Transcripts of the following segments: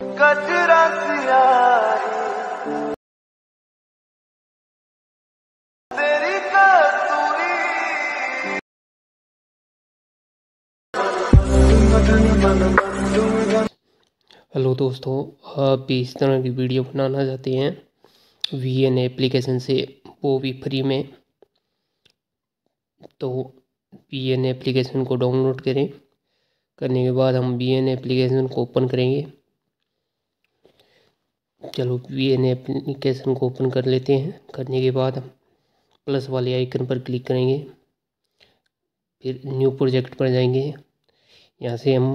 hello दोस्तों आप भी इस तरह की वीडियो बनाना चाहते हैं वी एन एप्लीकेशन से वो भी फ्री में तो वी एन एप्लीकेशन को डाउनलोड करें करने के बाद हम वी एन एप्लीकेशन को ओपन करेंगे चलो वी एन एप्लीकेशन को ओपन कर लेते हैं करने के बाद हम प्लस वाले आइकन पर क्लिक करेंगे फिर न्यू प्रोजेक्ट पर जाएंगे यहाँ से हम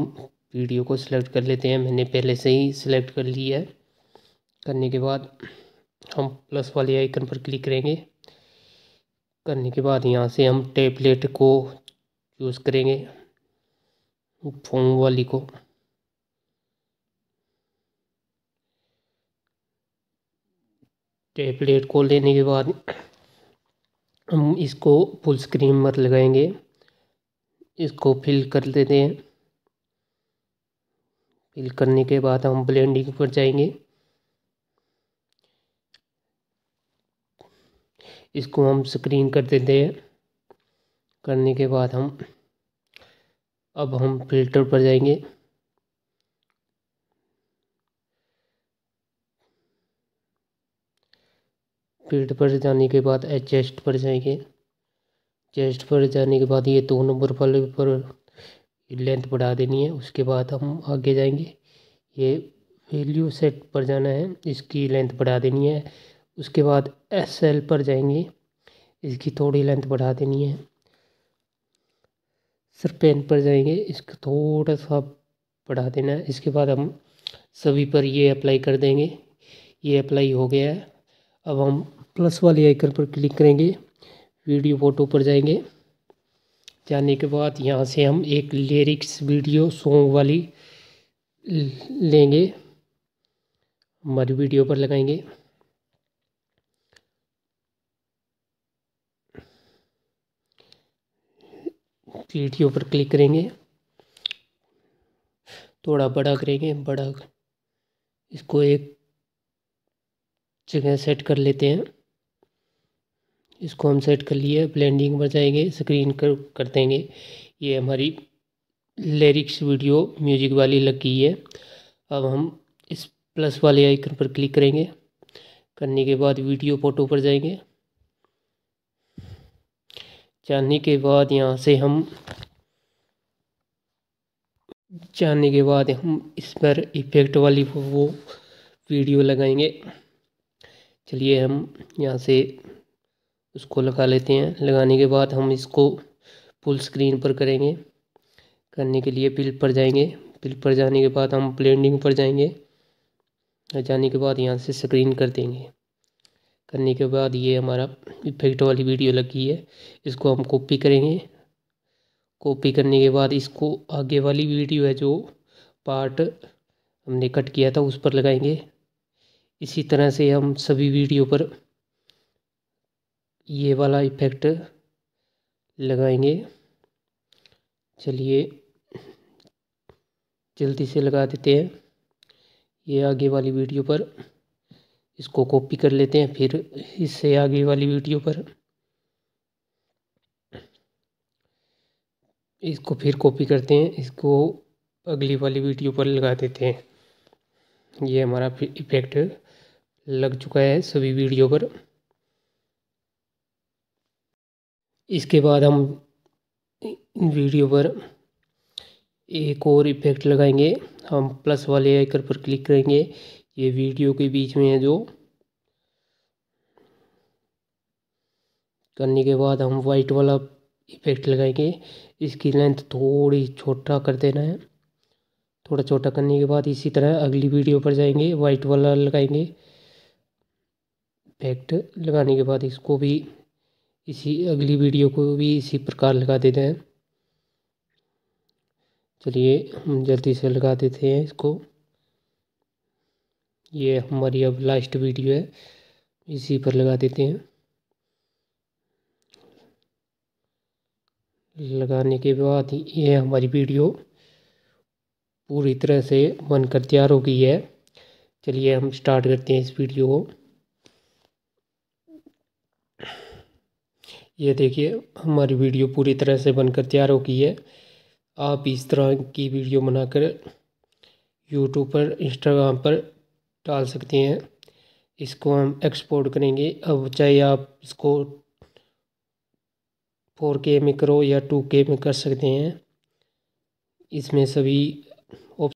वीडियो को सिलेक्ट कर लेते हैं मैंने पहले से ही सिलेक्ट कर लिया है करने के बाद हम प्लस वाले आइकन पर क्लिक करेंगे करने के बाद यहाँ से हम टेबलेट को यूज़ करेंगे फोन वाली को टेबलेट को लेने के बाद हम इसको फुल स्क्रीन मत लगाएंगे इसको फिल कर लेते हैं फिल करने के बाद हम ब्लेंडिंग पर जाएंगे इसको हम स्क्रीन कर देते हैं करने के बाद हम अब हम फिल्टर पर जाएंगे स्पीड पर जाने के बाद एडजस्ट पर जाएंगे एडजस्ट पर जाने के बाद ये दो नंबर वाले पर लेंथ बढ़ा देनी है उसके बाद हम आगे जाएंगे ये वैल्यू सेट पर जाना है इसकी लेंथ बढ़ा देनी है उसके बाद एस एल पर जाएंगे इसकी थोड़ी लेंथ बढ़ा देनी है सरपेन पर जाएंगे इसको थोड़ा सा बढ़ा देना है इसके बाद हम सभी पर ये अप्लाई कर देंगे ये अप्लाई हो गया है अब हम प्लस वाले आइकन पर क्लिक करेंगे वीडियो फोटो पर जाएंगे जाने के बाद यहाँ से हम एक लिरिक्स वीडियो सॉन्ग वाली लेंगे हमारी वीडियो पर लगाएंगे वीडियो पर क्लिक करेंगे थोड़ा बड़ा करेंगे बड़ा इसको एक जगह सेट कर लेते हैं इसको हम सेट कर लिए ब्लेंडिंग पर जाएंगे स्क्रीन कर कर देंगे ये हमारी लिरिक्स वीडियो म्यूजिक वाली लग गई है अब हम इस प्लस वाले आइकन पर क्लिक करेंगे करने के बाद वीडियो फोटो पर जाएंगे जाने के बाद यहाँ से हम जाने के बाद हम इस पर इफ़ेक्ट वाली वो वीडियो लगाएंगे चलिए हम यहाँ से उसको लगा लेते हैं लगाने के बाद हम इसको फुल स्क्रीन पर करेंगे करने के लिए पिल पर जाएंगे पिल पर जाने के बाद हम ब्लेंडिंग पर जाएंगे जाने के बाद यहाँ से स्क्रीन कर देंगे करने के बाद ये हमारा इफेक्ट वाली वीडियो लगी है इसको हम कॉपी करेंगे कॉपी करने के बाद इसको आगे वाली वीडियो है जो पार्ट हमने कट किया था उस पर लगाएंगे इसी तरह से हम सभी वीडियो पर ये वाला इफ़ेक्ट लगाएंगे चलिए जल्दी से लगा देते हैं ये आगे वाली वीडियो पर इसको कॉपी कर लेते हैं फिर इससे आगे वाली वीडियो पर इसको फिर कॉपी करते हैं इसको अगली वाली वीडियो पर लगा देते हैं ये हमारा इफ़ेक्ट लग चुका है सभी वीडियो पर इसके बाद हम वीडियो पर एक और इफेक्ट लगाएंगे हम प्लस वाले आइकन पर क्लिक करेंगे ये वीडियो के बीच में है जो करने के बाद हम वाइट वाला इफेक्ट लगाएंगे इसकी लेंथ थोड़ी छोटा कर देना है थोड़ा छोटा करने के बाद इसी तरह अगली वीडियो पर जाएंगे वाइट वाला लगाएंगे इफेक्ट लगाने के बाद इसको भी इसी अगली वीडियो को भी इसी प्रकार लगा देते हैं चलिए हम जल्दी से लगा देते हैं इसको ये हमारी अब लास्ट वीडियो है इसी पर लगा देते हैं लगाने के बाद ये हमारी वीडियो पूरी तरह से बनकर तैयार हो गई है चलिए हम स्टार्ट करते हैं इस वीडियो को ये देखिए हमारी वीडियो पूरी तरह से बनकर तैयार हो गई है आप इस तरह की वीडियो बनाकर यूट्यूब पर इंस्टाग्राम पर डाल सकते हैं इसको हम एक्सपोर्ट करेंगे अब चाहे आप इसको फोर के में करो या टू के में कर सकते हैं इसमें सभी